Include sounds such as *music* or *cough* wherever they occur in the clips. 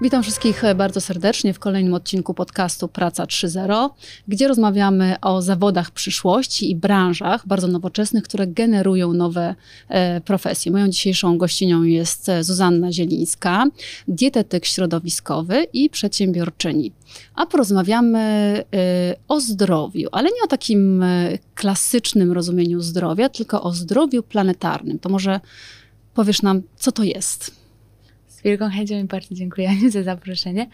Witam wszystkich e, bardzo serdecznie w kolejnym odcinku podcastu Praca 3.0, gdzie rozmawiamy o zawodach przyszłości i branżach bardzo nowoczesnych, które generują nowe e, profesje. Moją dzisiejszą gościnią jest e, Zuzanna Zielińska, dietetyk środowiskowy i przedsiębiorczyni. A porozmawiamy e, o zdrowiu, ale nie o takim e, klasycznym rozumieniu zdrowia, tylko o zdrowiu planetarnym. To może powiesz nam, co to jest? wielką chęcią i bardzo dziękuję *laughs* za zaproszenie.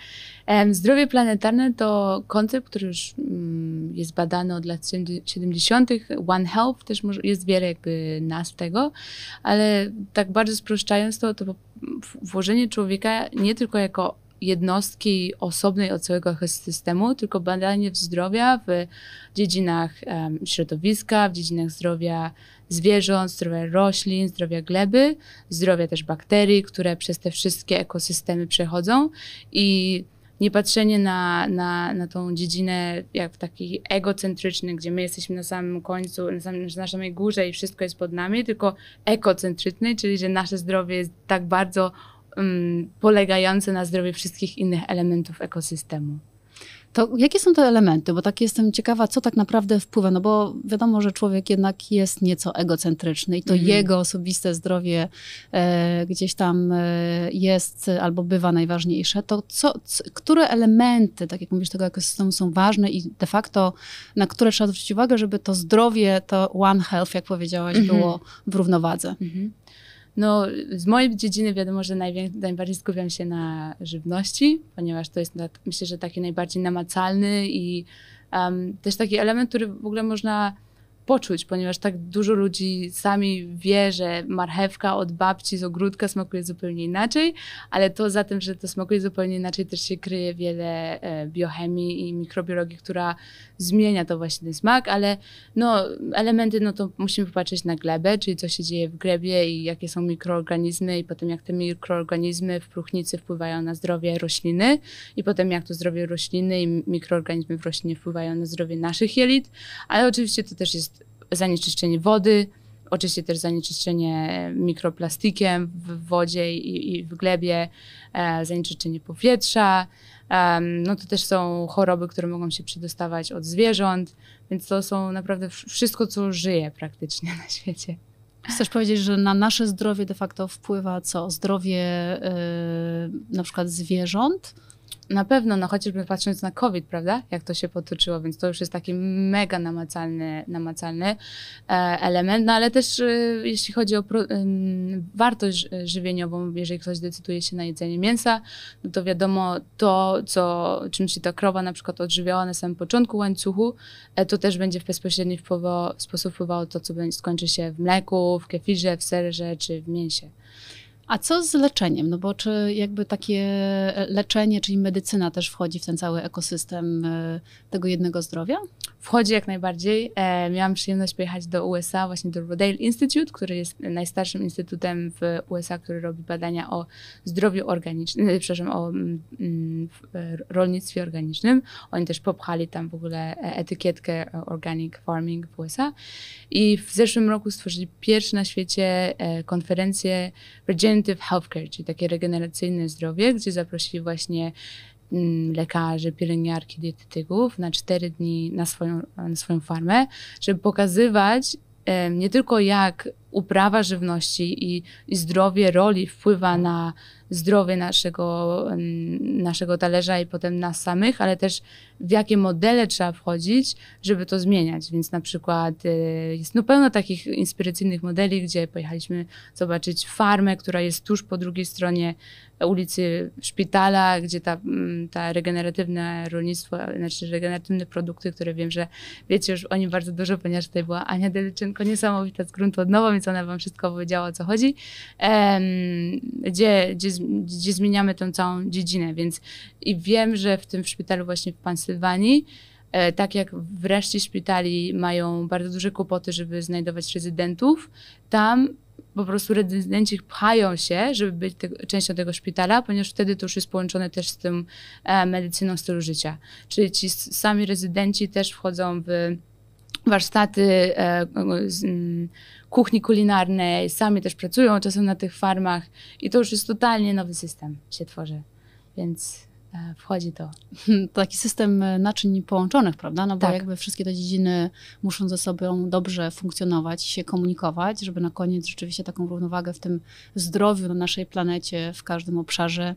Zdrowie planetarne to koncept, który już mm, jest badany od lat 70. One Health też jest wiele jakby nas tego, ale tak bardzo sproszczając to, to włożenie człowieka nie tylko jako jednostki osobnej od całego systemu, tylko badanie zdrowia w dziedzinach um, środowiska, w dziedzinach zdrowia zwierząt, zdrowia roślin, zdrowia gleby, zdrowia też bakterii, które przez te wszystkie ekosystemy przechodzą i nie patrzenie na, na, na tą dziedzinę jak w taki egocentryczny, gdzie my jesteśmy na samym końcu, na, samym, na samej górze i wszystko jest pod nami, tylko ekocentryczny, czyli że nasze zdrowie jest tak bardzo polegające na zdrowiu wszystkich innych elementów ekosystemu. To jakie są te elementy? Bo tak jestem ciekawa, co tak naprawdę wpływa, no bo wiadomo, że człowiek jednak jest nieco egocentryczny i to mhm. jego osobiste zdrowie e, gdzieś tam e, jest albo bywa najważniejsze. To co, które elementy, tak jak mówisz, tego ekosystemu są ważne i de facto na które trzeba zwrócić uwagę, żeby to zdrowie, to One Health, jak powiedziałaś, mhm. było w równowadze? Mhm. No, z mojej dziedziny wiadomo, że najbardziej skupiam się na żywności, ponieważ to jest, myślę, że taki najbardziej namacalny i um, też taki element, który w ogóle można poczuć, ponieważ tak dużo ludzi sami wie, że marchewka od babci z ogródka smakuje zupełnie inaczej, ale to za tym, że to smakuje zupełnie inaczej, też się kryje wiele e, biochemii i mikrobiologii, która zmienia to właśnie ten smak, ale no, elementy, no to musimy popatrzeć na glebę, czyli co się dzieje w glebie i jakie są mikroorganizmy i potem jak te mikroorganizmy w próchnicy wpływają na zdrowie rośliny i potem jak to zdrowie rośliny i mikroorganizmy w roślinie wpływają na zdrowie naszych jelit, ale oczywiście to też jest zanieczyszczenie wody, oczywiście też zanieczyszczenie mikroplastikiem w wodzie i, i w glebie, e, zanieczyszczenie powietrza. no to też są choroby, które mogą się przedostawać od zwierząt, więc to są naprawdę wszystko, co żyje praktycznie na świecie. Chcesz powiedzieć, że na nasze zdrowie de facto wpływa co? Zdrowie yy, na przykład zwierząt? Na pewno, no chociażby patrząc na COVID, prawda, jak to się potoczyło, więc to już jest taki mega namacalny, namacalny e, element, no ale też e, jeśli chodzi o e, wartość żywieniową, jeżeli ktoś decyduje się na jedzenie mięsa, no to wiadomo to, co, czym się ta krowa na przykład odżywiała na samym początku łańcuchu, to też będzie w bezpośredni sposób wpływało to, co będzie, skończy się w mleku, w kefirze, w serze czy w mięsie. A co z leczeniem? No bo czy jakby takie leczenie, czyli medycyna też wchodzi w ten cały ekosystem e, tego jednego zdrowia? Wchodzi jak najbardziej. E, miałam przyjemność pojechać do USA, właśnie do Rodale Institute, który jest najstarszym instytutem w USA, który robi badania o zdrowiu organicznym, e, przepraszam, o mm, mm, e, rolnictwie organicznym. Oni też popchali tam w ogóle etykietkę organic farming w USA. I w zeszłym roku stworzyli pierwszy na świecie konferencję Virgin Preventive Healthcare, czyli takie regeneracyjne zdrowie, gdzie zaprosili właśnie mm, lekarzy, pielęgniarki, dietetyków na cztery dni na swoją, na swoją farmę, żeby pokazywać nie tylko jak uprawa żywności i, i zdrowie roli wpływa na zdrowie naszego, mm, naszego talerza i potem nas samych, ale też w jakie modele trzeba wchodzić, żeby to zmieniać. Więc na przykład y, jest no pełno takich inspiracyjnych modeli, gdzie pojechaliśmy zobaczyć farmę, która jest tuż po drugiej stronie ulicy szpitala, gdzie ta, mm, ta regeneratywne rolnictwo, znaczy regeneratywne produkty, które wiem, że wiecie już o nim bardzo dużo, ponieważ tutaj była Ania Delyczenko, niesamowita z gruntu od nowa, więc ona wam wszystko powiedziała, o co chodzi, gdzie, gdzie, gdzie zmieniamy tą całą dziedzinę, więc i wiem, że w tym szpitalu właśnie w Pensylwanii e, tak jak w reszcie szpitali mają bardzo duże kłopoty, żeby znajdować rezydentów, tam po prostu rezydenci pchają się, żeby być te, częścią tego szpitala, ponieważ wtedy to już jest połączone też z tym e, medycyną stylu życia. Czyli ci sami rezydenci też wchodzą w warsztaty e, kuchni kulinarnej, sami też pracują czasem na tych farmach i to już jest totalnie nowy system się tworzy, więc E, wchodzi to. *laughs* Taki system e, naczyń połączonych, prawda? No bo tak. jakby wszystkie te dziedziny muszą ze sobą dobrze funkcjonować, się komunikować, żeby na koniec rzeczywiście taką równowagę w tym zdrowiu na naszej planecie, w każdym obszarze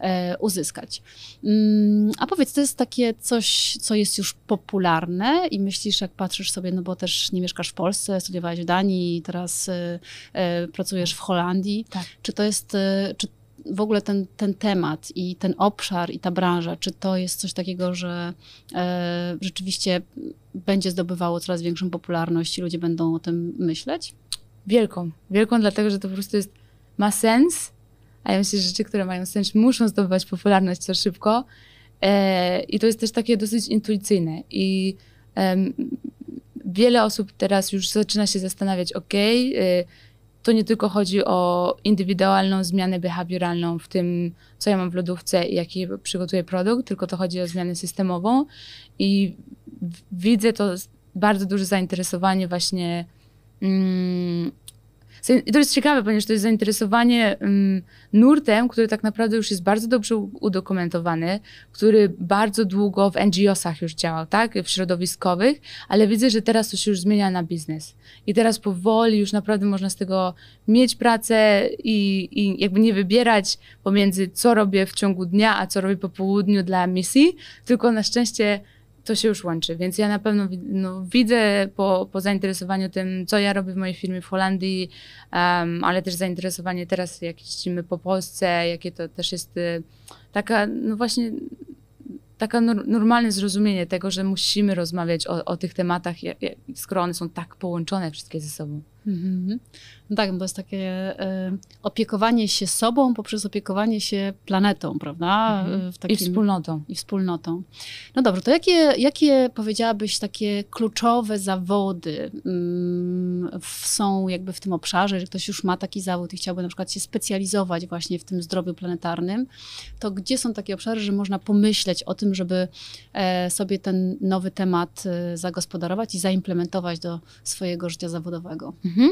e, uzyskać. Mm, a powiedz, to jest takie coś, co jest już popularne i myślisz, jak patrzysz sobie, no bo też nie mieszkasz w Polsce, studiowałeś w Danii, teraz e, e, pracujesz w Holandii. Tak. Czy to jest, e, czy w ogóle ten, ten temat i ten obszar i ta branża, czy to jest coś takiego, że e, rzeczywiście będzie zdobywało coraz większą popularność i ludzie będą o tym myśleć? Wielką. Wielką, dlatego że to po prostu jest, ma sens, a ja myślę, że rzeczy, które mają sens, muszą zdobywać popularność co szybko. E, I to jest też takie dosyć intuicyjne. I e, wiele osób teraz już zaczyna się zastanawiać, okej, okay, to nie tylko chodzi o indywidualną zmianę behawioralną w tym, co ja mam w lodówce i jaki przygotuję produkt, tylko to chodzi o zmianę systemową i widzę to bardzo duże zainteresowanie właśnie mm, i to jest ciekawe, ponieważ to jest zainteresowanie mm, nurtem, który tak naprawdę już jest bardzo dobrze udokumentowany, który bardzo długo w NGO-sach już działał, tak? W środowiskowych, ale widzę, że teraz to się już zmienia na biznes. I teraz powoli już naprawdę można z tego mieć pracę i, i jakby nie wybierać pomiędzy co robię w ciągu dnia, a co robię po południu dla misji, tylko na szczęście to się już łączy. Więc ja na pewno no, widzę po, po zainteresowaniu tym, co ja robię w mojej firmie w Holandii, um, ale też zainteresowanie teraz, jak jeździmy po Polsce, jakie to też jest y, taka, no właśnie, taka nor normalne zrozumienie tego, że musimy rozmawiać o, o tych tematach, skoro one są tak połączone wszystkie ze sobą. Mm -hmm. No tak, bo jest takie e, opiekowanie się sobą poprzez opiekowanie się planetą, prawda? Mhm. E, takim, I wspólnotą. I wspólnotą. No dobrze, to jakie, jakie powiedziałabyś takie kluczowe zawody mm, są jakby w tym obszarze, że ktoś już ma taki zawód i chciałby na przykład się specjalizować właśnie w tym zdrowiu planetarnym, to gdzie są takie obszary, że można pomyśleć o tym, żeby e, sobie ten nowy temat e, zagospodarować i zaimplementować do swojego życia zawodowego? Mhm.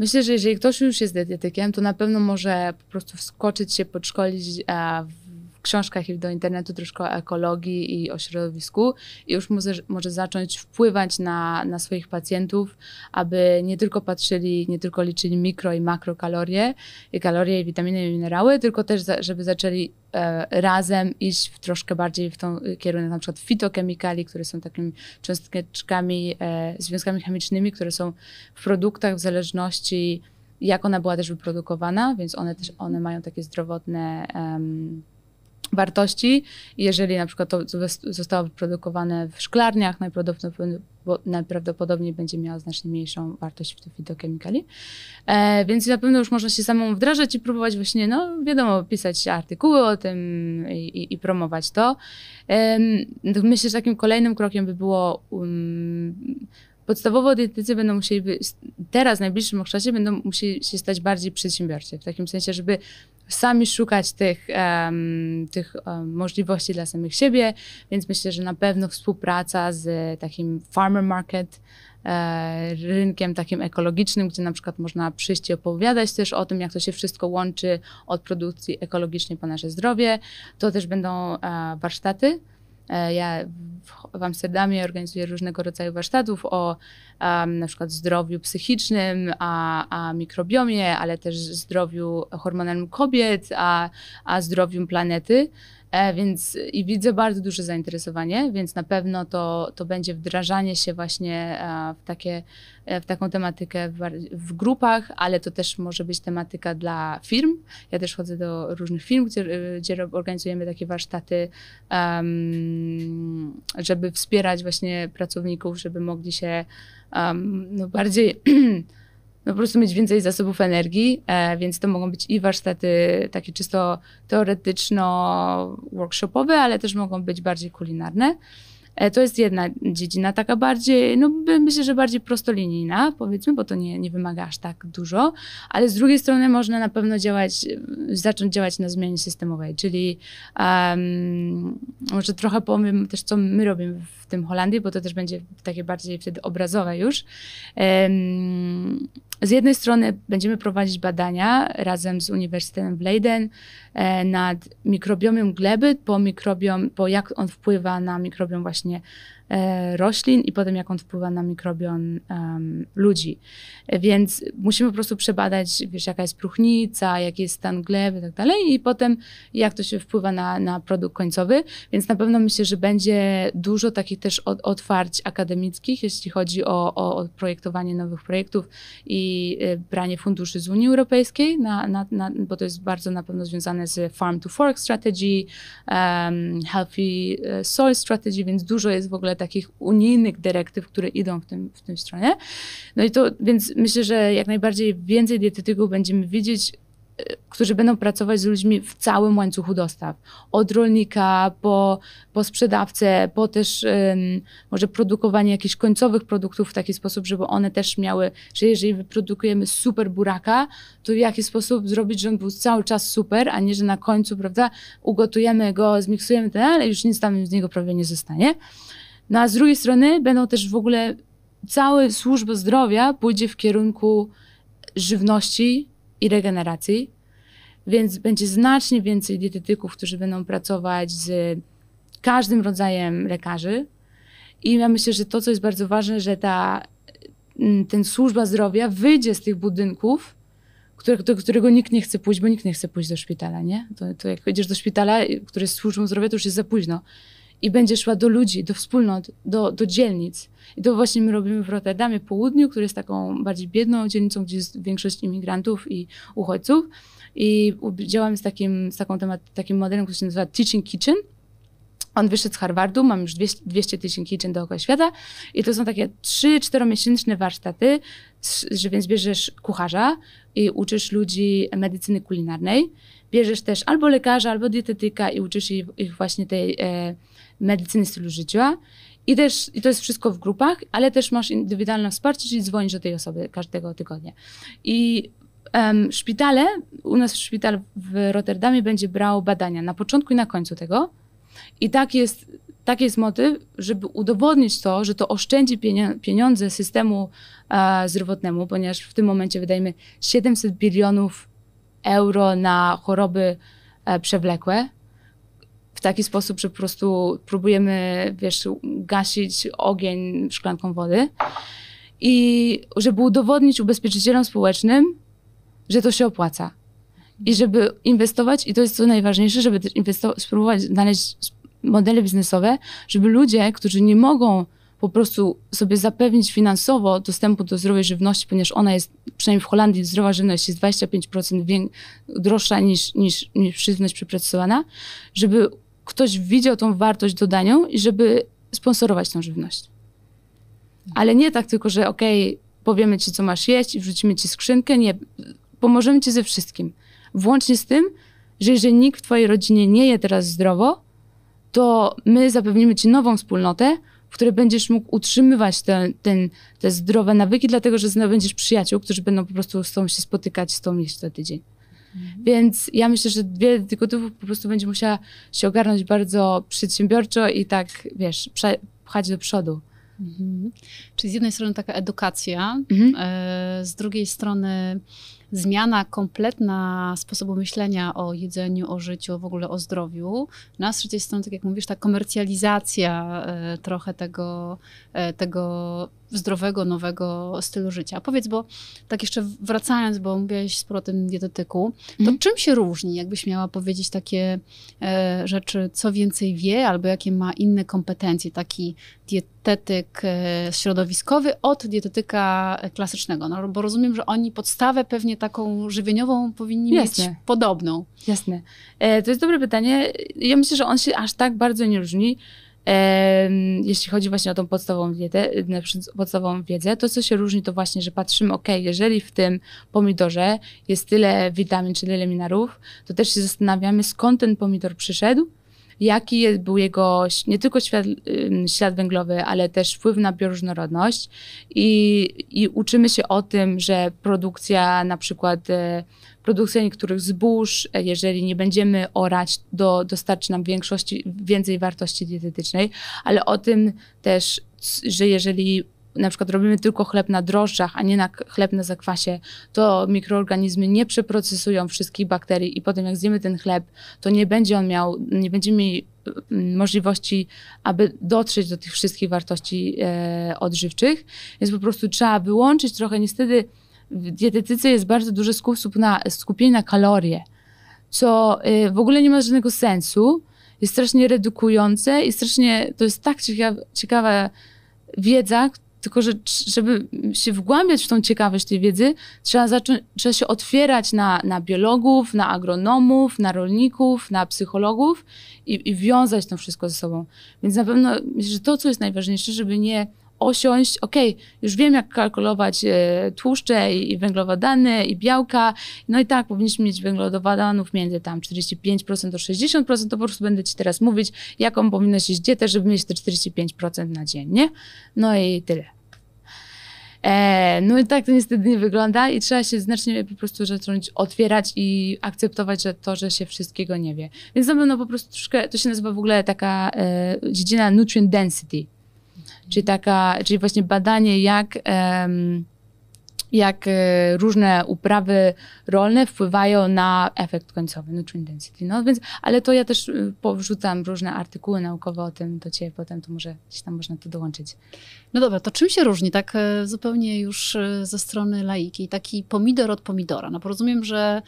Myślę, że jeżeli ktoś już jest dietetykiem, to na pewno może po prostu wskoczyć się, podszkolić e, w w książkach i do internetu troszkę o ekologii i o środowisku i już może, może zacząć wpływać na, na swoich pacjentów, aby nie tylko patrzyli, nie tylko liczyli mikro i makrokalorie, i kalorie, i witaminy, i minerały, tylko też, za, żeby zaczęli e, razem iść w troszkę bardziej w tą e, kierunek na przykład fitokemikali, które są takimi cząsteczkami, e, związkami chemicznymi, które są w produktach w zależności jak ona była też wyprodukowana, więc one też one mają takie zdrowotne um, wartości. Jeżeli na przykład to zostało wyprodukowane w szklarniach, najprawdopodobniej, będzie miała znacznie mniejszą wartość w tych fitokemikali. E, więc na pewno już można się samą wdrażać i próbować właśnie, no wiadomo, pisać artykuły o tym i, i, i promować to. E, myślę, że takim kolejnym krokiem by było um, podstawowo dietetycy będą musieli, teraz w najbliższym okresie będą musieli się stać bardziej przedsiębiorczy, w takim sensie, żeby sami szukać tych, um, tych um, możliwości dla samych siebie, więc myślę, że na pewno współpraca z takim farmer market, e, rynkiem takim ekologicznym, gdzie na przykład można przyjść i opowiadać też o tym, jak to się wszystko łączy od produkcji ekologicznej po nasze zdrowie. To też będą e, warsztaty E, ja w Amsterdamie organizuję różnego rodzaju warsztatów o um, na przykład zdrowiu psychicznym, a, a mikrobiomie, ale też zdrowiu hormonalnym kobiet, a, a zdrowiu planety. E, więc i widzę bardzo duże zainteresowanie, więc na pewno to, to będzie wdrażanie się właśnie e, w, takie, e, w taką tematykę w, w grupach, ale to też może być tematyka dla firm. Ja też chodzę do różnych firm, gdzie, gdzie organizujemy takie warsztaty, um, żeby wspierać właśnie pracowników, żeby mogli się um, no bardziej *clears throat* no po prostu mieć więcej zasobów energii, e, więc to mogą być i warsztaty takie czysto teoretyczno-workshopowe, ale też mogą być bardziej kulinarne. E, to jest jedna dziedzina, taka bardziej, no myślę, że bardziej prostolinijna, powiedzmy, bo to nie, nie wymaga aż tak dużo, ale z drugiej strony można na pewno działać, zacząć działać na zmianie systemowej, czyli um, może trochę powiem też, co my robimy w tym Holandii, bo to też będzie takie bardziej wtedy obrazowe już. Z jednej strony będziemy prowadzić badania razem z Uniwersytetem w Leiden e, nad mikrobiomem gleby, po mikrobiom, po jak on wpływa na mikrobiom właśnie E, roślin i potem jak on wpływa na mikrobion um, ludzi. Więc musimy po prostu przebadać, wiesz, jaka jest próchnica, jaki jest stan gleby i tak dalej i potem jak to się wpływa na, na produkt końcowy. Więc na pewno myślę, że będzie dużo takich też od, otwarć akademickich, jeśli chodzi o, o, o projektowanie nowych projektów i e, branie funduszy z Unii Europejskiej, na, na, na, bo to jest bardzo na pewno związane z Farm to Fork Strategy, um, Healthy e, Soil Strategy, więc dużo jest w ogóle takich unijnych dyrektyw, które idą w tym, w tym stronie. No i to, więc myślę, że jak najbardziej więcej dietetyków będziemy widzieć, e, którzy będą pracować z ludźmi w całym łańcuchu dostaw. Od rolnika po, po sprzedawcę, po też um, może produkowanie jakichś końcowych produktów w taki sposób, żeby one też miały, że jeżeli wyprodukujemy super buraka, to w jaki sposób zrobić, żeby on był cały czas super, a nie, że na końcu, prawda, ugotujemy go, zmiksujemy ten, ale już nic tam z niego prawie nie zostanie. No a z drugiej strony będą też w ogóle całe służba zdrowia pójdzie w kierunku żywności i regeneracji, więc będzie znacznie więcej dietetyków, którzy będą pracować z każdym rodzajem lekarzy. I ja myślę, że to, co jest bardzo ważne, że ta mm, ten służba zdrowia wyjdzie z tych budynków, do którego nikt nie chce pójść, bo nikt nie chce pójść do szpitala, nie? To, to jak idziesz do szpitala, który jest służbą zdrowia, to już jest za późno i będzie szła do ludzi, do wspólnot, do, do dzielnic. I to właśnie my robimy w Rotterdamie Południu, który jest taką bardziej biedną dzielnicą, gdzie jest większość imigrantów i uchodźców. I działamy z takim, z taką temat, takim modelem, który się nazywa Teaching Kitchen. On wyszedł z Harvardu, mam już 200, 200 Kitchen dookoła świata i to są takie 3-4 miesięczne warsztaty, że więc bierzesz kucharza i uczysz ludzi medycyny kulinarnej, bierzesz też albo lekarza, albo dietetyka i uczysz ich, ich właśnie tej e, medycyny stylu życia. I też i to jest wszystko w grupach, ale też masz indywidualne wsparcie, czyli dzwonisz do tej osoby każdego tygodnia. I um, szpitale, u nas szpital w Rotterdamie będzie brał badania na początku i na końcu tego. I tak jest, tak jest motyw, żeby udowodnić to, że to oszczędzi pieniądze systemu e, zdrowotnemu, ponieważ w tym momencie wydajemy 700 bilionów euro na choroby e, przewlekłe, w taki sposób, że po prostu próbujemy, wiesz, gasić ogień szklanką wody. I żeby udowodnić ubezpieczycielom społecznym, że to się opłaca. I żeby inwestować, i to jest co najważniejsze, żeby też inwestować, spróbować znaleźć modele biznesowe, żeby ludzie, którzy nie mogą po prostu sobie zapewnić finansowo dostępu do zdrowej żywności, ponieważ ona jest, przynajmniej w Holandii, zdrowa żywność jest 25% droższa niż, niż, niż żywność przeprocesowana, żeby ktoś widział tą wartość dodaną i żeby sponsorować tą żywność. Ale nie tak tylko, że okej, okay, powiemy ci, co masz jeść i wrzucimy ci skrzynkę. Nie, pomożemy ci ze wszystkim. Włącznie z tym, że jeżeli nikt w twojej rodzinie nie je teraz zdrowo, to my zapewnimy ci nową wspólnotę, w której będziesz mógł utrzymywać te, ten, te zdrowe nawyki, dlatego że znabędziesz przyjaciół, którzy będą po prostu z tobą się spotykać, z tą jeść co tydzień. Mhm. Więc ja myślę, że wiele tygodniów po prostu będzie musiała się ogarnąć bardzo przedsiębiorczo i tak, wiesz, pchać do przodu. Mhm. Czyli z jednej strony taka edukacja, mhm. E, z drugiej strony zmiana kompletna sposobu myślenia o jedzeniu, o życiu, w ogóle o zdrowiu. Na no trzeciej stronie, tak jak mówisz, ta komercjalizacja e, trochę tego, e, tego zdrowego, nowego stylu życia. Powiedz, bo tak jeszcze wracając, bo mówiłaś sporo o tym dietetyku, to mm. czym się różni, jakbyś miała powiedzieć takie e, rzeczy, co więcej wie, albo jakie ma inne kompetencje, taki dietetyk e, środowiskowy od dietetyka e, klasycznego? No, bo rozumiem, że oni podstawę pewnie taką żywieniową powinni Jasne. mieć podobną? Jasne. E, to jest dobre pytanie. Ja myślę, że on się aż tak bardzo nie różni. E, jeśli chodzi właśnie o tą podstawową wiedzę, podstawową wiedzę, to co się różni, to właśnie, że patrzymy, ok, jeżeli w tym pomidorze jest tyle witamin czy tyle minerałów, to też się zastanawiamy, skąd ten pomidor przyszedł, jaki był jego nie tylko ślad, ślad węglowy, ale też wpływ na bioróżnorodność i, i uczymy się o tym, że produkcja na przykład y, produkcja niektórych zbóż, jeżeli nie będziemy orać, do, dostarczy nam większości, więcej wartości dietetycznej, ale o tym też, że jeżeli na przykład robimy tylko chleb na drożdżach, a nie na chleb na zakwasie, to mikroorganizmy nie przeprocesują wszystkich bakterii i potem jak zjemy ten chleb, to nie będzie on miał, nie będziemy mieli mm, możliwości, aby dotrzeć do tych wszystkich wartości e, odżywczych. Więc po prostu trzeba wyłączyć trochę, niestety w dietetyce jest bardzo duży sposób na, skupienie na kalorie, co e, w ogóle nie ma żadnego sensu, jest strasznie redukujące i strasznie, to jest tak ciekawa, ciekawa wiedza, tylko, że żeby się wgłębiać w tą ciekawość tej wiedzy, trzeba, zacząć, trzeba się otwierać na, na biologów, na agronomów, na rolników, na psychologów i, i wiązać to wszystko ze sobą. Więc na pewno, myślę, że to, co jest najważniejsze, żeby nie osiąść, ok, już wiem jak kalkulować e, tłuszcze i węglowodany i białka, no i tak, powinniśmy mieć węglowodanów między tam 45% do 60%, to po prostu będę Ci teraz mówić, jaką powinnaś jeść dietę, żeby mieć te 45% na dzień, nie? No i tyle. E, no i tak to niestety nie wygląda i trzeba się znacznie po prostu zacząć otwierać i akceptować że to, że się wszystkiego nie wie. Więc na pewno po prostu troszkę, to się nazywa w ogóle taka e, dziedzina nutrient density, Czyli, taka, czyli właśnie badanie, jak. Um, jak e, różne uprawy rolne wpływają na efekt końcowy, nutrient density. No więc, ale to ja też e, powrzucam różne artykuły naukowe o tym do Ciebie potem, to może się tam można to dołączyć. No dobra, to czym się różni tak e, zupełnie już ze strony laiki, taki pomidor od pomidora? No bo rozumiem, że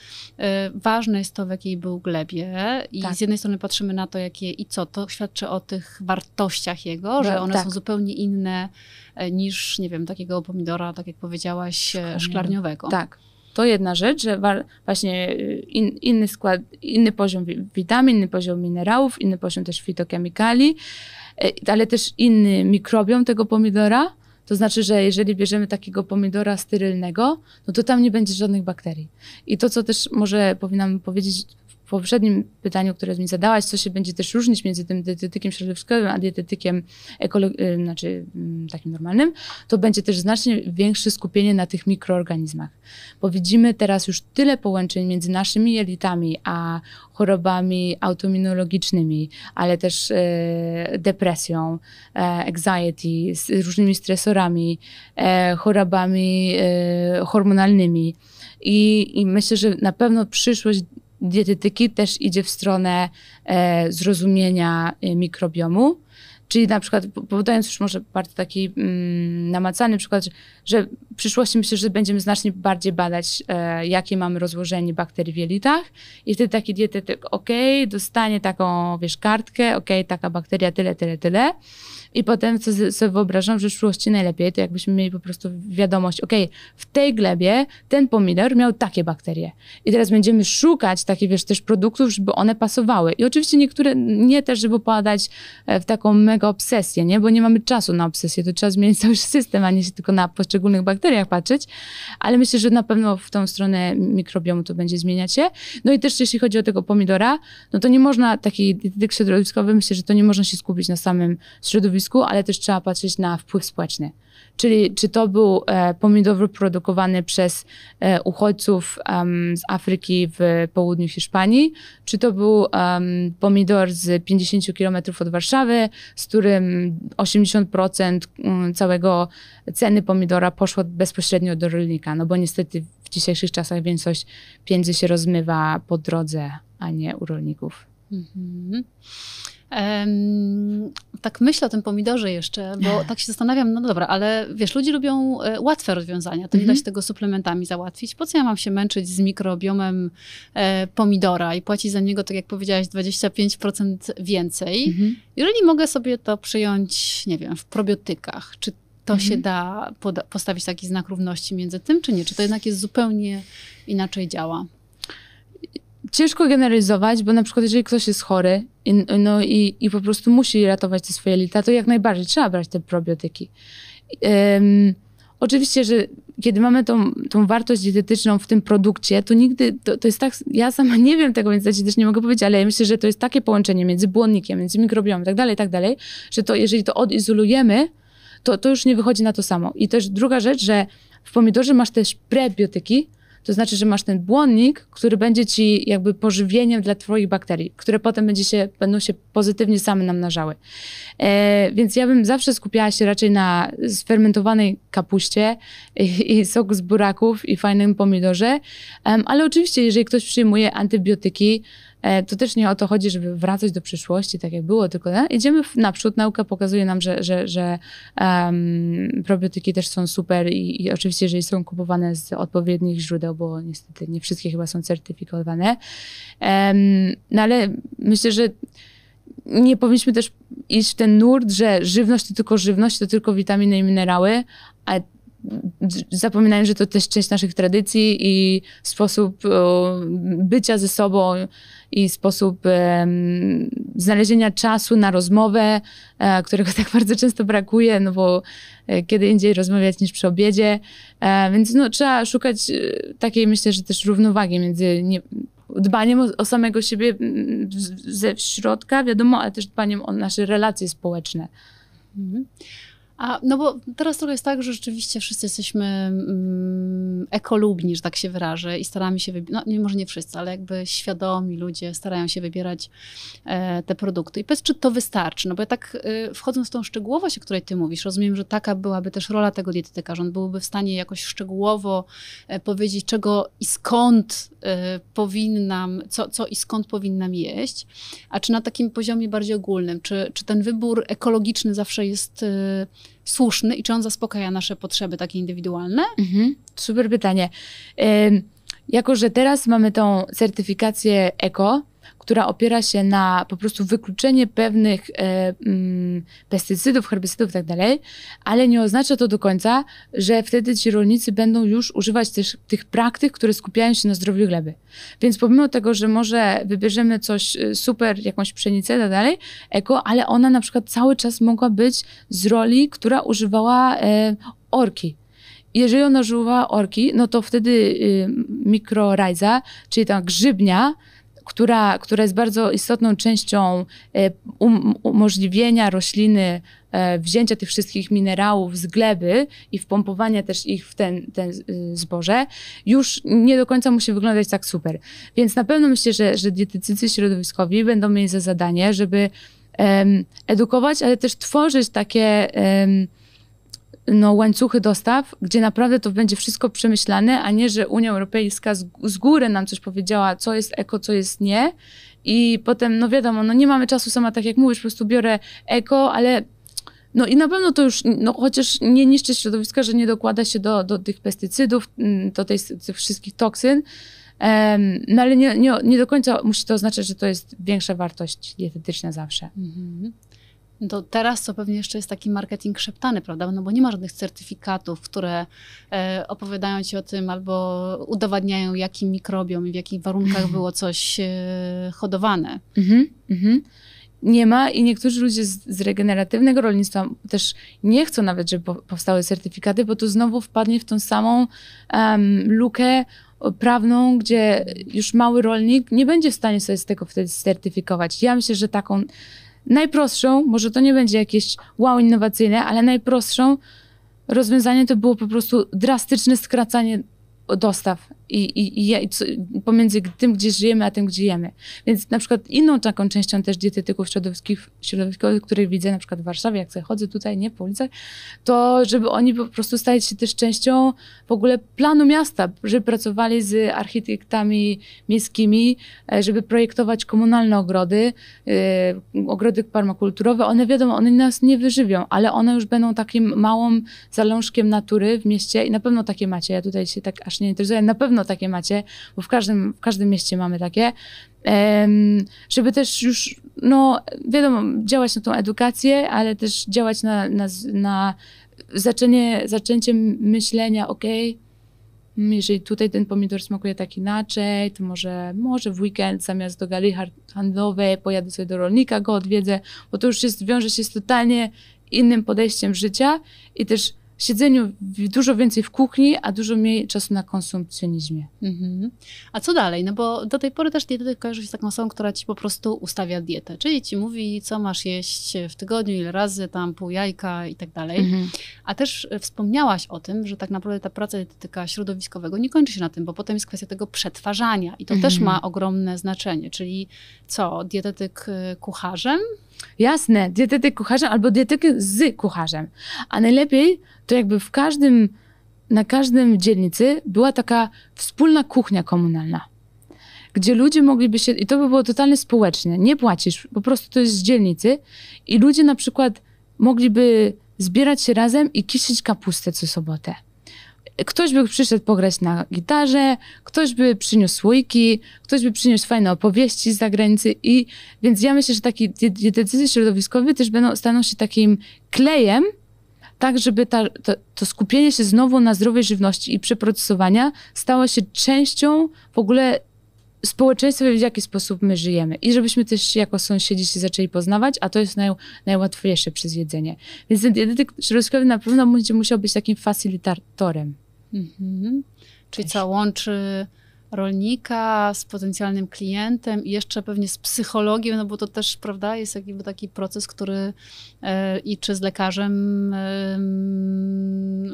ważne jest to, w jakiej był glebie i tak. z jednej strony patrzymy na to, jakie i co, to świadczy o tych wartościach jego, że no, one tak. są zupełnie inne E, niż, nie wiem, takiego pomidora, tak jak powiedziałaś, e, Szkolnie. szklarniowego. Tak. To jedna rzecz, że właśnie y, in, inny skład, inny poziom witamin, inny poziom minerałów, inny poziom też fitokemikali, e, ale też inny mikrobiom tego pomidora. To znaczy, że jeżeli bierzemy takiego pomidora sterylnego, no to tam nie będzie żadnych bakterii. I to, co też może powinnam powiedzieć poprzednim pytaniu, które mi zadałaś, co się będzie też różnić między tym dietetykiem środowiskowym a dietetykiem ekologicznym, znaczy, mm, takim normalnym, to będzie też znacznie większe skupienie na tych mikroorganizmach. Bo widzimy teraz już tyle połączeń między naszymi jelitami a chorobami autoimmunologicznymi, ale też e, depresją, e, anxiety, z różnymi stresorami, e, chorobami e, hormonalnymi. I, I myślę, że na pewno przyszłość dietetyki też idzie w stronę e, zrozumienia e, mikrobiomu. Czyli na przykład, podając już może bardzo taki mm, namacalny przykład, że, że w przyszłości myślę, że będziemy znacznie bardziej badać, e, jakie mamy rozłożenie bakterii w jelitach i wtedy taki dietetyk, ok, dostanie taką, wiesz, kartkę, ok, taka bakteria, tyle, tyle, tyle. I potem co sobie wyobrażam, że w przyszłości najlepiej, to jakbyśmy mieli po prostu wiadomość, ok, w tej glebie ten pomidor miał takie bakterie. I teraz będziemy szukać takich, wiesz, też produktów, żeby one pasowały. I oczywiście niektóre, nie też, żeby padać e, w taką mega obsesję, nie? Bo nie mamy czasu na obsesję, to trzeba zmienić cały *laughs* system, a nie się tylko na poszczególnych bakteriach patrzeć. Ale myślę, że na pewno w tą stronę mikrobiomu to będzie zmieniać się. No i też jeśli chodzi o tego pomidora, no to nie można, taki dietetyk środowiskowy, myślę, że to nie można się skupić na samym środowisku, środowisku, ale też trzeba patrzeć na wpływ społeczny. Czyli czy to był e, pomidor produkowany przez e, uchodźców um, z Afryki w południu Hiszpanii, czy to był um, pomidor z 50 km od Warszawy, z którym 80% mm, całego ceny pomidora poszło bezpośrednio do rolnika, no bo niestety w dzisiejszych czasach większość pieniędzy się rozmywa po drodze, a nie u rolników. Mm -hmm tak myślę o tym pomidorze jeszcze, bo tak się zastanawiam, no dobra, ale wiesz, ludzie lubią e, łatwe rozwiązania, to nie da się tego suplementami załatwić. Po co ja mam się męczyć z mikrobiomem e, pomidora i płacić za niego, tak jak powiedziałaś, 25% więcej? Mhm. Jeżeli mogę sobie to przyjąć, nie wiem, w probiotykach, czy to mhm. się da postawić taki znak równości między tym, czy nie? Czy to jednak jest zupełnie inaczej działa? ciężko generalizować, bo na przykład jeżeli ktoś jest chory i, no i, i po prostu musi ratować te swoje jelita, to jak najbardziej trzeba brać te probiotyki. Um, oczywiście, że kiedy mamy tą, tą wartość dietetyczną w tym produkcie, to nigdy, to, to jest tak, ja sama nie wiem tego, więc ja ci też nie mogę powiedzieć, ale ja myślę, że to jest takie połączenie między błonnikiem, między mikrobiomem, tak dalej, tak dalej, że to jeżeli to odizolujemy, to, to już nie wychodzi na to samo. I też druga rzecz, że w pomidorze masz też prebiotyki, to znaczy, że masz ten błonnik, który będzie ci jakby pożywieniem dla twoich bakterii, które potem będzie się, będą się pozytywnie same namnażały. E, więc ja bym zawsze skupiała się raczej na sfermentowanej kapuście i, i soku z buraków i fajnym pomidorze, ale oczywiście, jeżeli ktoś przyjmuje antybiotyki, E, to też nie o to chodzi, żeby wracać do przyszłości, tak jak było, tylko no, idziemy naprzód. Nauka pokazuje nam, że, że, że um, probiotyki też są super i, i, oczywiście, jeżeli są kupowane z odpowiednich źródeł, bo niestety nie wszystkie chyba są certyfikowane. Um, no ale myślę, że nie powinniśmy też iść w ten nurt, że żywność to tylko żywność, to tylko witaminy i minerały, a zapominają, że to też część naszych tradycji i sposób bycia ze sobą i sposób znalezienia czasu na rozmowę, e, którego *laughs* tak bardzo często brakuje, no bo e, kiedy indziej rozmawiać niż przy obiedzie. E, więc no, trzeba szukać takiej, myślę, że też równowagi między nie, dbaniem o, o, samego siebie ze środka, wiadomo, ale też dbaniem o nasze relacje społeczne. Mhm. A, no bo teraz trochę jest tak, że rzeczywiście wszyscy jesteśmy mm, ekolubni, że tak się wyrażę i staramy się, wybierać. no nie, może nie wszyscy, ale jakby świadomi ludzie starają się wybierać e, te produkty. I powiedz, czy to wystarczy? No bo ja tak e, wchodząc w tą szczegółowość, o której ty mówisz, rozumiem, że taka byłaby też rola tego dietetyka, że on byłby w stanie jakoś szczegółowo e, powiedzieć, czego i skąd e, powinnam, co, co i skąd powinnam jeść, a czy na takim poziomie bardziej ogólnym, czy, czy ten wybór ekologiczny zawsze jest e, słuszny i czy on zaspokaja nasze potrzeby takie indywidualne? Mhm. Super pytanie. Jako, że teraz mamy tą certyfikację eko która opiera się na po prostu wykluczenie pewnych e, mm, pestycydów, herbicydów tak dalej, ale nie oznacza to do końca, że wtedy ci rolnicy będą już używać też tych praktyk, które skupiają się na zdrowiu gleby. Więc pomimo tego, że może wybierzemy coś e, super, jakąś pszenicę tak dalej, eko, ale ona na przykład cały czas mogła być z roli, która używała e, orki, jeżeli ona używała orki, no to wtedy y, mikrorajza, czyli ta grzybnia, która, która jest bardzo istotną częścią e, um, umożliwienia rośliny e, wzięcia tych wszystkich minerałów z gleby i wpompowania też ich w ten, ten e, zboże, już nie do końca musi wyglądać tak super. Więc na pewno myślę, że, że dietetycy środowiskowi będą mieli za zadanie, żeby um, edukować, ale też tworzyć takie um, no, łańcuchy dostaw, gdzie naprawdę to będzie wszystko przemyślane, a nie, że Unia Europejska z, z góry nam coś powiedziała, co jest eko, co jest nie. I potem, no wiadomo, no nie mamy czasu sama, tak jak mówisz, po prostu biorę eko, ale no i na pewno to już, no chociaż nie niszczy środowiska, że nie dokłada się do, do tych pestycydów, mm, do tej, tych wszystkich toksyn, no ale nie, nie, nie, do końca musi to oznaczać, że to jest większa wartość dietetyczna zawsze. Mhm to teraz to pewnie jeszcze jest taki marketing szeptany, prawda? No bo nie ma żadnych certyfikatów, które e, opowiadają ci o tym albo udowadniają, jakim mikrobiom i w jakich warunkach było coś e, hodowane. Mhm, mhm nie ma i niektórzy ludzie z, z, regeneratywnego rolnictwa też nie chcą nawet, żeby powstały certyfikaty, bo to znowu wpadnie w tą samą um, lukę prawną, gdzie już mały rolnik nie będzie w stanie sobie z tego wtedy certyfikować. Ja myślę, że taką najprostszą, może to nie będzie jakieś wow innowacyjne, ale najprostszą rozwiązanie to było po prostu drastyczne skracanie dostaw i, i, i, pomiędzy tym, gdzie żyjemy, a tym, gdzie jemy. Więc na przykład inną taką częścią też dietetyków środowiskowych, środowiskowych których widzę na przykład w Warszawie, jak sobie chodzę tutaj, nie, po ulicach, to żeby oni po prostu stali się też częścią w ogóle planu miasta, żeby pracowali z architektami miejskimi, e, żeby projektować komunalne ogrody, e, ogrody parmakulturowe. One wiadomo, one nas nie wyżywią, ale one już będą takim małą zalążkiem natury w mieście i na pewno takie macie. Ja tutaj się tak aż nie interesuję, na pewno pewno takie macie, bo w każdym, w każdym mieście mamy takie, żeby też już, no wiadomo, działać na tą edukację, ale też działać na, na, na zaczęcie, zaczęcie myślenia, ok, jeżeli tutaj ten pomidor smakuje tak inaczej, to może, może w weekend zamiast do galerii handlowej pojadę sobie do rolnika, go odwiedzę, bo to już jest, wiąże się z totalnie innym podejściem życia i też siedzeniu dużo więcej w kuchni, a dużo mniej czasu na konsumpcjonizmie. Mhm. A co dalej? No bo do tej pory też dietetyk kojarzy się z taką osobą, która ci po prostu ustawia dietę, czyli ci mówi, co masz jeść w tygodniu, ile razy, tam pół jajka i tak dalej. Mhm. A też e, wspomniałaś o tym, że tak naprawdę ta praca dietetyka środowiskowego nie kończy się na tym, bo potem jest kwestia tego przetwarzania i to też mhm. ma ogromne znaczenie, czyli co, dietetyk e, kucharzem? Jasne, dietetyk kucharzem albo dietetyk z kucharzem. A najlepiej to jakby w każdym, na każdym dzielnicy była taka wspólna kuchnia komunalna gdzie ludzie mogliby się, i to by było totalnie społecznie. nie płacisz, po prostu to jest z dzielnicy i ludzie na przykład mogliby zbierać się razem i kisić kapustę co sobotę ktoś by przyszedł pograć na gitarze, ktoś by przyniósł słoiki, ktoś by przyniósł fajne opowieści z zagranicy i więc ja myślę, że takie decyzje środowiskowe też będą, staną się takim klejem, tak żeby ta, to, to, skupienie się znowu na zdrowej żywności i przeprocesowania stało się częścią w ogóle społeczeństwo w jaki sposób my żyjemy i żebyśmy też jako sąsiedzi się zaczęli poznawać, a to jest naj, najłatwiejsze przez jedzenie. Więc ten dietetyk środowiskowy na pewno będzie musiał być takim facilitatorem. Mhm. Czyli co łączy rolnika z potencjalnym klientem i jeszcze pewnie z psychologiem, no bo to też, prawda, jest jakby taki proces, który e, i czy z lekarzem, e,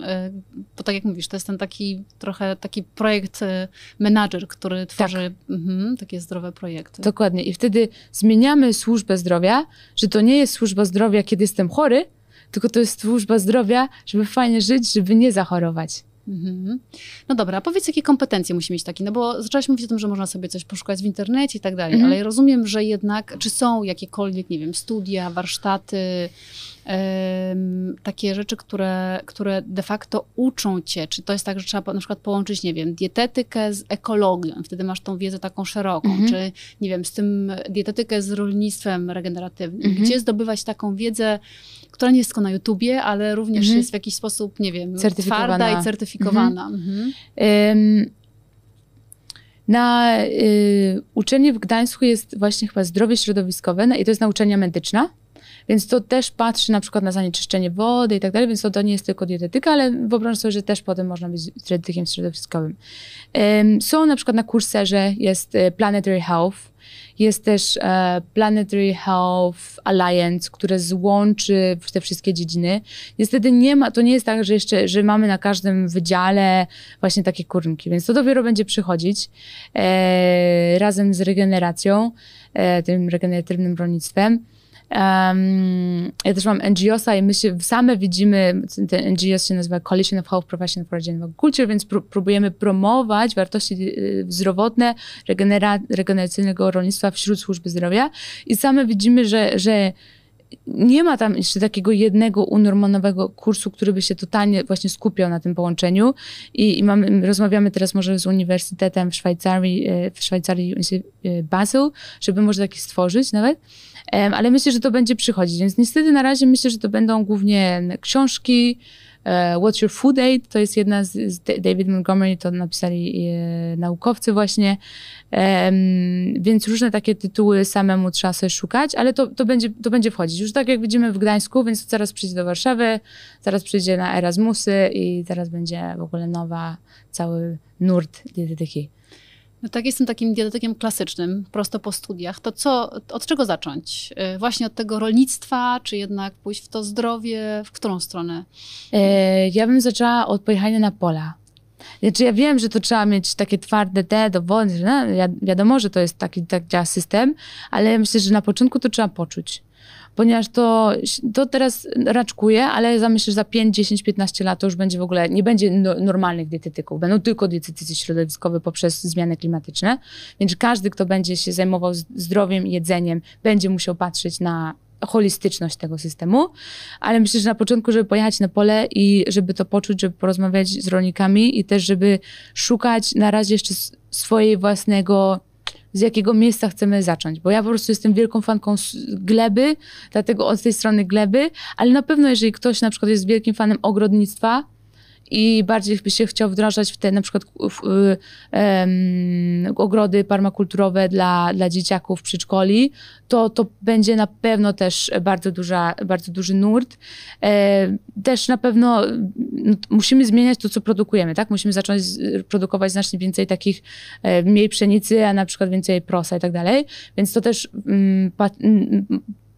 e, bo tak jak mówisz, to jest ten taki trochę taki projekt e, menadżer, który tak. tworzy tak. takie zdrowe projekty. Dokładnie i wtedy zmieniamy służbę zdrowia, że to nie jest służba zdrowia, kiedy jestem chory, tylko to jest służba zdrowia, żeby fajnie żyć, żeby nie zachorować. Mhm. No dobra, powiedz, jakie kompetencje musi mieć taki, no bo zaczęłaś mówić o tym, że można sobie coś poszukać w internecie i tak dalej, mhm. ale rozumiem, że jednak, czy są jakiekolwiek, nie wiem, studia, warsztaty, takie rzeczy, które, które de facto uczą cię, czy to jest tak, że trzeba na przykład połączyć, nie wiem, dietetykę z ekologią, wtedy masz tą wiedzę taką szeroką, mhm. czy nie wiem, z tym dietetykę z rolnictwem regeneratywnym, mhm. gdzie zdobywać taką wiedzę, która nie jest tylko na YouTubie, ale również mhm. jest w jakiś sposób, nie wiem, twarda i certyfikowana. Mhm. Mhm. na y, uczelni w Gdańsku jest właśnie chyba zdrowie środowiskowe i to jest nauczania medyczna. Więc to też patrzy na przykład na zanieczyszczenie wody i tak dalej, więc to, to nie jest tylko dietetyka, ale wyobrażam sobie, że też potem można być dietetykiem środowiskowym. Są na przykład na kurserze jest e, Planetary Health, jest też e, Planetary Health Alliance, które złączy te wszystkie dziedziny. Niestety nie ma, to nie jest tak, że jeszcze, że mamy na każdym wydziale właśnie takie kurniki, więc to dopiero będzie przychodzić e, razem z regeneracją, e, tym regeneratywnym rolnictwem. Um, ja też mam NGO-sa i my się same widzimy, ten NGOs się nazywa Coalition of Health Professionals for Regenerative Culture więc próbujemy promować wartości y, zdrowotne regeneracyjnego rolnictwa wśród służby zdrowia i same widzimy, że, że nie ma tam jeszcze takiego jednego unormonowego kursu, który by się totalnie właśnie skupiał na tym połączeniu. I, i mamy, rozmawiamy teraz może z uniwersytetem w Szwajcarii, e, w Szwajcarii e, Basel, żeby może taki stworzyć nawet. Ale myślę, że to będzie przychodzić. Więc niestety na razie myślę, że to będą głównie książki, E, What's Your Food Aid to jest jedna z, z David Montgomery, to napisali e, naukowcy właśnie, więc różne takie tytuły samemu trzeba sobie szukać, ale to, to, będzie, to będzie wchodzić. Już tak jak widzimy w Gdańsku, więc to zaraz przyjdzie do Warszawy, zaraz przyjdzie na Erasmusy i zaraz będzie w ogóle nowa, cały nurt dietetyki. No tak, jestem takim dietetykiem klasycznym, prosto po studiach. To co, od czego zacząć? Y, właśnie od tego rolnictwa, czy jednak pójść w to zdrowie? W którą stronę? E, ja bym zaczęła od pojechania na pola. Znaczy ja wiem, że to trzeba mieć takie twarde te dowody, no, wiadomo, że to jest taki, tak działa system, ale ja myślę, że na początku to trzeba poczuć ponieważ to, to teraz raczkuje, ale za, myślę, że za 5, 10, 15 lat to już będzie w ogóle, nie będzie no, normalnych dietetyków, będą tylko dietetycy środowiskowe poprzez zmiany klimatyczne, więc każdy, kto będzie się zajmował zdrowiem i jedzeniem, będzie musiał patrzeć na holistyczność tego systemu, ale myślę, że na początku, żeby pojechać na pole i żeby to poczuć, żeby porozmawiać z rolnikami i też, żeby szukać na razie jeszcze swojej własnego z jakiego miejsca chcemy zacząć, bo ja po prostu jestem wielką fanką gleby, dlatego od tej strony gleby, ale na pewno jeżeli ktoś na przykład jest wielkim fanem ogrodnictwa, i bardziej by się chciał wdrażać w te na przykład w, em, ogrody parmakulturowe dla, dla dzieciaków przedszkoli, to, to będzie na pewno też bardzo, duża, bardzo duży nurt. E, też na pewno no, musimy zmieniać to, co produkujemy, tak? Musimy zacząć produkować znacznie więcej takich, e, mniej pszenicy, a na przykład więcej prosa i tak dalej. Więc to też mm, pa, mm,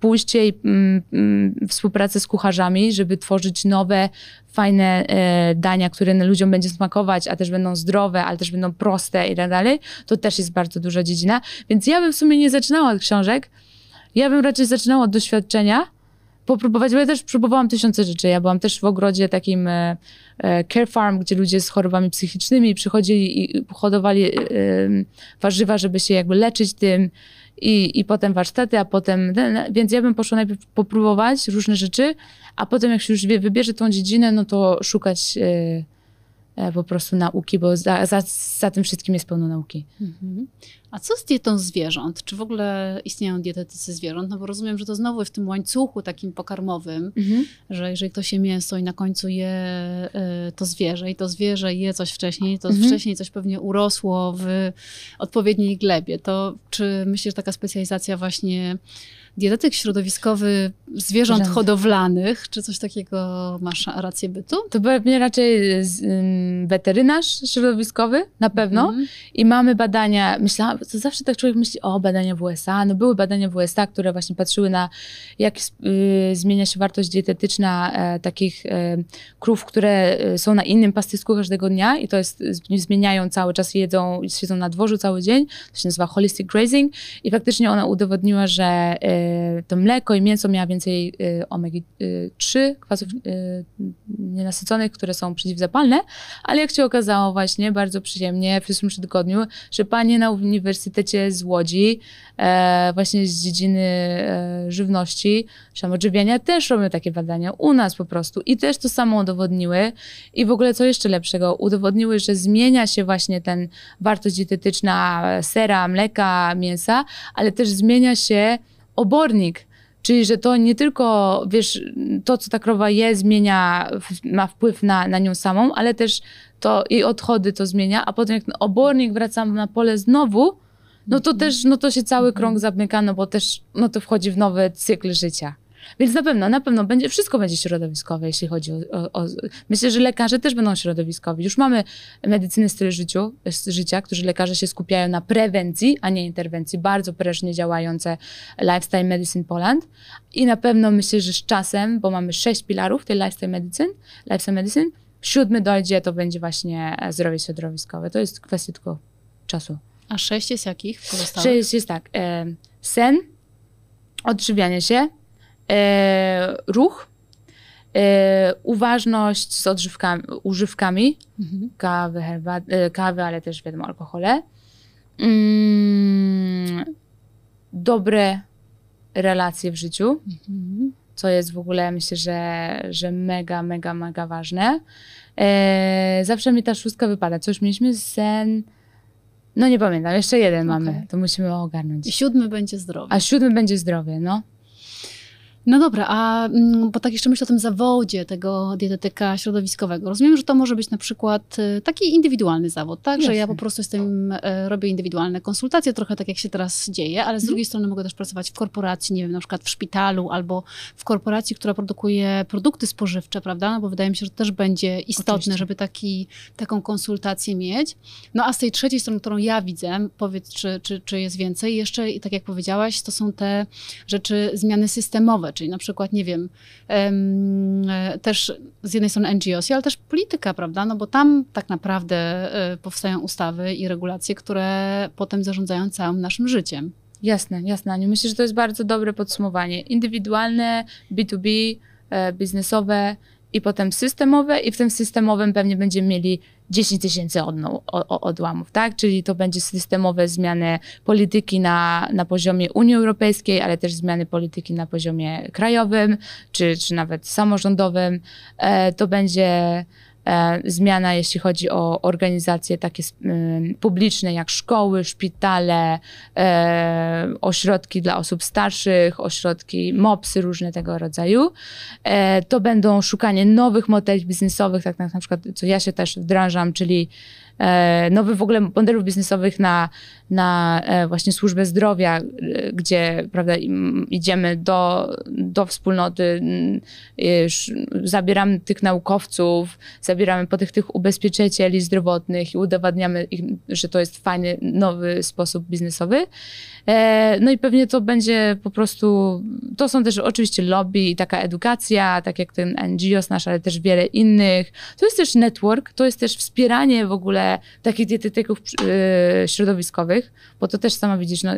pójście mm, mm, współpracę z kucharzami, żeby tworzyć nowe, fajne e, dania, które ludziom będzie smakować, a też będą zdrowe, ale też będą proste i tak dalej, to też jest bardzo duża dziedzina. Więc ja bym w sumie nie zaczynała od książek, ja bym raczej zaczynała od doświadczenia, popróbować, bo ja też próbowałam tysiące rzeczy. Ja byłam też w ogrodzie takim e, e care farm, gdzie ludzie z chorobami psychicznymi przychodzili i hodowali e, warzywa, żeby się jakby leczyć tym i, i potem warsztaty, a potem no, no, więc ja bym poszła najpierw popróbować różne rzeczy, a potem jak się już wybierze tą dziedzinę, no to szukać... Yy, E, po prostu nauki, bo za, za, za tym wszystkim jest pełno nauki. Mhm. A co z dietą zwierząt? Czy w ogóle istnieją dietetycy zwierząt? No bo rozumiem, że to znowu w tym łańcuchu takim pokarmowym, mhm. że jeżeli ktoś je mięso i na końcu je y, to zwierzę i to zwierzę je coś wcześniej, to mhm. wcześniej coś pewnie urosło w odpowiedniej glebie. To czy myślisz, że taka specjalizacja właśnie dietetyk środowiskowy zwierząt Rzędy. hodowlanych, czy coś takiego masz rację bytu? To pewnie raczej um, weterynarz środowiskowy, na pewno. Mm. I mamy badania, myślałam, to zawsze tak człowiek myśli, o badania w USA. No były badania w USA, które właśnie patrzyły na jak y, zmienia się wartość dietetyczna e, takich e, krów, które e, są na innym pastysku każdego dnia i to jest, zmieniają cały czas, jedzą, siedzą na dworzu cały dzień. To się nazywa holistic grazing i faktycznie ona udowodniła, że e, to mleko i mięso miała więcej więcej y, omega-3, y, kwasów y, nienasyconych, które są przeciwzapalne, ale jak się okazało właśnie bardzo przyjemnie w przyszłym tygodniu, że panie na Uniwersytecie z Łodzi, e, właśnie z dziedziny e, żywności, odżywiania też robią takie badania u nas po prostu i też to samo udowodniły i w ogóle co jeszcze lepszego, udowodniły, że zmienia się właśnie ten wartość dietetyczna sera, mleka, mięsa, ale też zmienia się obornik Czyli, że to nie tylko, wiesz, to, co ta krowa je, zmienia, ma wpływ na, na nią samą, ale też to i odchody to zmienia, a potem jak obornik wraca na pole znowu, no to mhm. też, no to się cały krąg zamyka, no bo też, no to wchodzi w nowy cykl życia. Więc na pewno, na pewno będzie, wszystko będzie środowiskowe, jeśli chodzi o, o, o, Myślę, że lekarze też będą środowiskowi. Już mamy medycynę styl życiu, życia, którzy lekarze się skupiają na prewencji, a nie interwencji. Bardzo prężnie działające Lifestyle Medicine Poland. I na pewno myślę, że z czasem, bo mamy sześć pilarów tej Lifestyle Medicine, Lifestyle Medicine, siódmy dojdzie, to będzie właśnie zdrowie środowiskowe. To jest kwestia tylko czasu. A sześć jest jakich Sześć jest tak. E, sen, odżywianie się, E, ruch, e, uważność z odżywkami, używkami mhm. kawy, herbat, e, kawy, ale też wiadomo alkohole, mm, dobre relacje w życiu, mhm. co jest w ogóle myślę, że, że mega, mega, mega ważne. zawsze mi ta szóstka wypada. Coś mieliśmy sen, no nie pamiętam, jeszcze jeden okay. mamy, to musimy ogarnąć. I siódmy będzie zdrowie. A siódmy będzie zdrowie, no. No dobra, a mm, bo tak jeszcze myślę o tym zawodzie tego dietetyka środowiskowego. Rozumiem, że to może być na przykład y, taki indywidualny zawód, tak? Że Jasne. ja po prostu jestem, e, robię indywidualne konsultacje, trochę tak jak się teraz dzieje, ale z mhm. drugiej mhm. strony mogę też pracować w korporacji, nie wiem, na przykład w szpitalu albo w korporacji, która produkuje produkty spożywcze, prawda? No bo wydaje mi się, że też będzie istotne, Oczywiście. żeby taki, taką konsultację mieć. No a z tej trzeciej strony, którą ja widzę, powiedz, czy, czy, czy jest więcej, jeszcze, tak jak powiedziałaś, to są te rzeczy, zmiany systemowe, inaczej. Na przykład, nie wiem, e, też z jednej strony NGOs, ale też polityka, prawda? No bo tam tak naprawdę e, powstają ustawy i regulacje, które potem zarządzają całym naszym życiem. Jasne, jasne. Aniu. Myślę, że to jest bardzo dobre podsumowanie. Indywidualne, B2B, e, biznesowe i potem systemowe i w tym systemowym pewnie będziemy mieli 10 tysięcy odłamów, tak? Czyli to będzie systemowe zmiany polityki na, na poziomie Unii Europejskiej, ale też zmiany polityki na poziomie krajowym, czy, czy nawet samorządowym. E, to będzie E, zmiana, jeśli chodzi o organizacje takie publiczne jak szkoły, szpitale, e, ośrodki dla osób starszych, ośrodki MOPSy różne tego rodzaju. E, to będą szukanie nowych modeli biznesowych, tak jak na przykład, co ja się też wdrażam, czyli E, nowych w ogóle modelów biznesowych na, na e, właśnie służbę zdrowia, e, gdzie prawda, idziemy do, do wspólnoty, zabieramy tych naukowców, zabieramy po tych, tych ubezpieczycieli zdrowotnych i udowadniamy ich, że to jest fajny, nowy sposób biznesowy. No i pewnie to będzie po prostu, to są też oczywiście lobby i taka edukacja, tak jak ten NGOs nasz, ale też wiele innych. To jest też network, to jest też wspieranie w ogóle takich dietetyków e, środowiskowych, bo to też sama widzisz, no,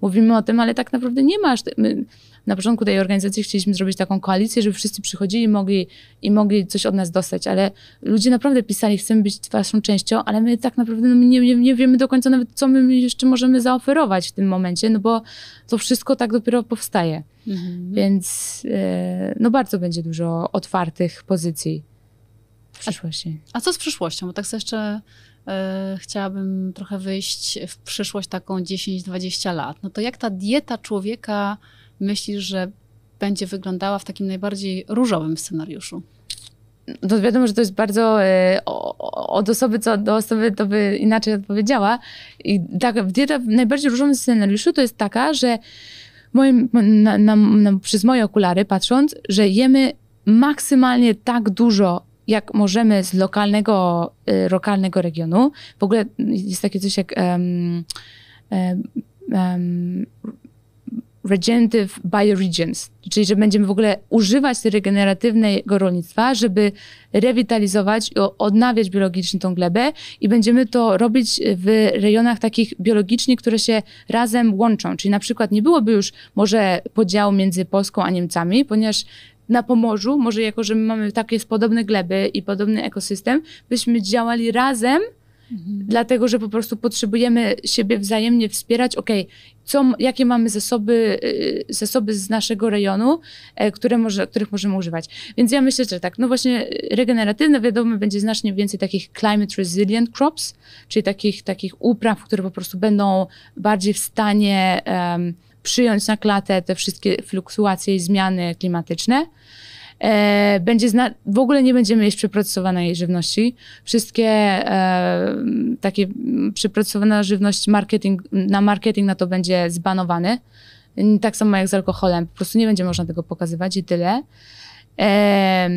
mówimy o tym, ale tak naprawdę nie masz. My na początku tej organizacji chcieliśmy zrobić taką koalicję, żeby wszyscy przychodzili i mogli, i mogli coś od nas dostać, ale ludzie naprawdę pisali, chcemy być waszą częścią, ale my tak naprawdę no, nie, nie, nie wiemy do końca nawet, co my jeszcze możemy zaoferować w tym momencie, no bo to wszystko tak dopiero powstaje. Mhm. Więc e, no bardzo będzie dużo otwartych pozycji. w A, a co z przyszłością? Bo tak sobie jeszcze E, chciałabym trochę wyjść w przyszłość taką 10-20 lat, no to jak ta dieta człowieka myślisz, że będzie wyglądała w takim najbardziej różowym scenariuszu? No, to wiadomo, że to jest bardzo e, od osoby co do osoby to by inaczej odpowiedziała. I tak, dieta w najbardziej różowym scenariuszu to jest taka, że moim, na, na, na, przez moje okulary patrząc, że jemy maksymalnie tak dużo jak możemy z lokalnego, y, lokalnego regionu, w ogóle jest takie coś jak um, um, regenerative bioregions, czyli że będziemy w ogóle używać regeneratywnego rolnictwa, żeby rewitalizować i odnawiać biologicznie tą glebę i będziemy to robić w rejonach takich biologicznie, które się razem łączą. Czyli na przykład nie byłoby już może podziału między Polską a Niemcami, ponieważ na Pomorzu, może jako, że my mamy takie podobne gleby i podobny ekosystem, byśmy działali razem, mhm. dlatego że po prostu potrzebujemy siebie wzajemnie wspierać. Okej, okay, co, jakie mamy zasoby, y, zasoby z naszego rejonu, e, które może, których możemy używać. Więc ja myślę, że tak, no właśnie y, regeneratywne, wiadomo, będzie znacznie więcej takich climate resilient crops, czyli takich, takich upraw, które po prostu będą bardziej w stanie um, przyjąć na klatę te wszystkie fluktuacje i zmiany klimatyczne e, będzie zna- w ogóle nie będziemy jeść przeprocesowanej żywności. Wszystkie e, takie przeprocesowana żywność marketing, na marketing na to będzie zbanowany. Tak samo jak z alkoholem, po prostu nie będzie można tego pokazywać i tyle. E,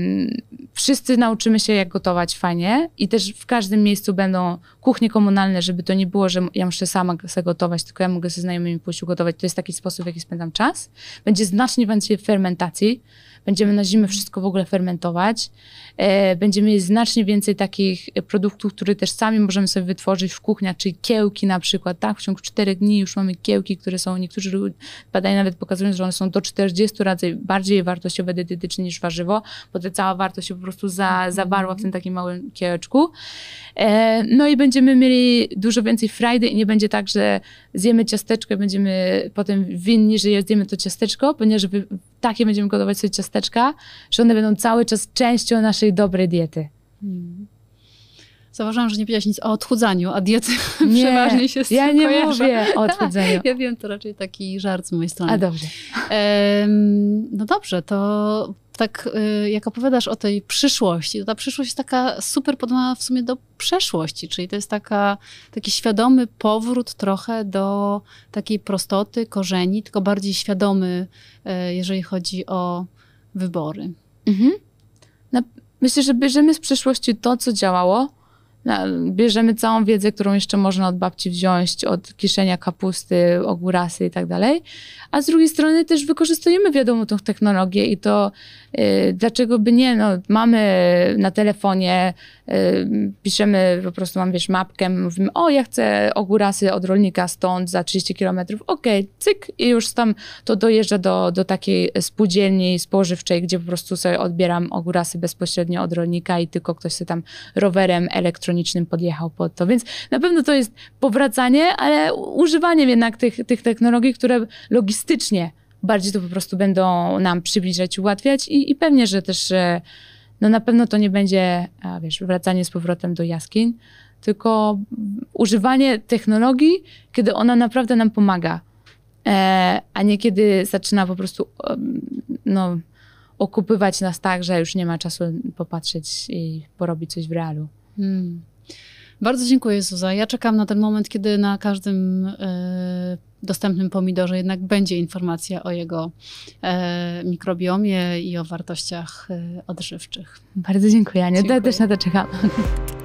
wszyscy nauczymy się, jak gotować fajnie, i też w każdym miejscu będą kuchnie komunalne, żeby to nie było, że ja muszę sama sobie gotować, tylko ja mogę ze znajomymi pójść ugotować. To jest taki sposób, w jaki spędzam czas. Będzie znacznie więcej fermentacji. Będziemy na zimę wszystko w ogóle fermentować. E, będziemy mieć znacznie więcej takich e, produktów, które też sami możemy sobie wytworzyć w kuchniach, czyli kiełki na przykład, tak? W ciągu 4 dni już mamy kiełki, które są, niektórzy badania nawet pokazują, że one są do 40 razy bardziej wartościowe dietetycznie niż warzywo, bo ta cała wartość się po prostu za, mhm. zawarła w tym takim małym kiełeczku. E, no i będziemy mieli dużo więcej frajdy i nie będzie tak, że zjemy ciasteczko i będziemy potem winni, że zjemy to ciasteczko, ponieważ takie będziemy gotować sobie ciasteczka, że one będą cały czas częścią naszej dobrej diety. Hmm. Zauważyłam, że nie powiedziałaś nic o odchudzaniu, a diety *laughs* nie, przeważnie się z ja nie kojarzą. mówię o *laughs* tak, odchudzaniu. Ja wiem, to raczej taki żart z mojej strony. A dobrze. Ehm, no dobrze, to tak y, jak opowiadasz o tej przyszłości, to ta przyszłość jest taka super podobna w sumie do przeszłości, czyli to jest taka, taki świadomy powrót trochę do takiej prostoty, korzeni, tylko bardziej świadomy, y, jeżeli chodzi o wybory. Mhm. No, myślę, że bierzemy z przeszłości to, co działało, bierzemy całą wiedzę, którą jeszcze można od babci wziąć, od kiszenia kapusty, ogórasy i tak dalej, a z drugiej strony też wykorzystujemy wiadomo tą technologię i to Y, dlaczego by nie? No, mamy na telefonie, y, piszemy, po prostu mam, wiesz, mapkę, mówimy, o, ja chcę ogórasy od rolnika stąd za 30 kilometrów, okej, okay, cyk i już tam to dojeżdża do, do takiej spółdzielni spożywczej, gdzie po prostu sobie odbieram ogórasy bezpośrednio od rolnika i tylko ktoś sobie tam rowerem elektronicznym podjechał pod to, więc na pewno to jest powracanie, ale używaniem jednak tych, tych technologii, które logistycznie bardziej to po prostu będą nam przybliżać, ułatwiać i, i pewnie, że też e, no na pewno to nie będzie, wiesz, wracanie z powrotem do jaskiń, tylko używanie technologii, kiedy ona naprawdę nam pomaga, e, a nie kiedy zaczyna po prostu no, okupywać nas tak, że już nie ma czasu popatrzeć i porobić coś w realu. Hmm. Bardzo dziękuję, Suza. Ja czekam na ten moment, kiedy na każdym e, dostępnym pomidorze jednak będzie informacja o jego e, mikrobiomie i o wartościach e, odżywczych. Bardzo dziękuję, Aniu. Dziękuję. Też na to czekam. *laughs*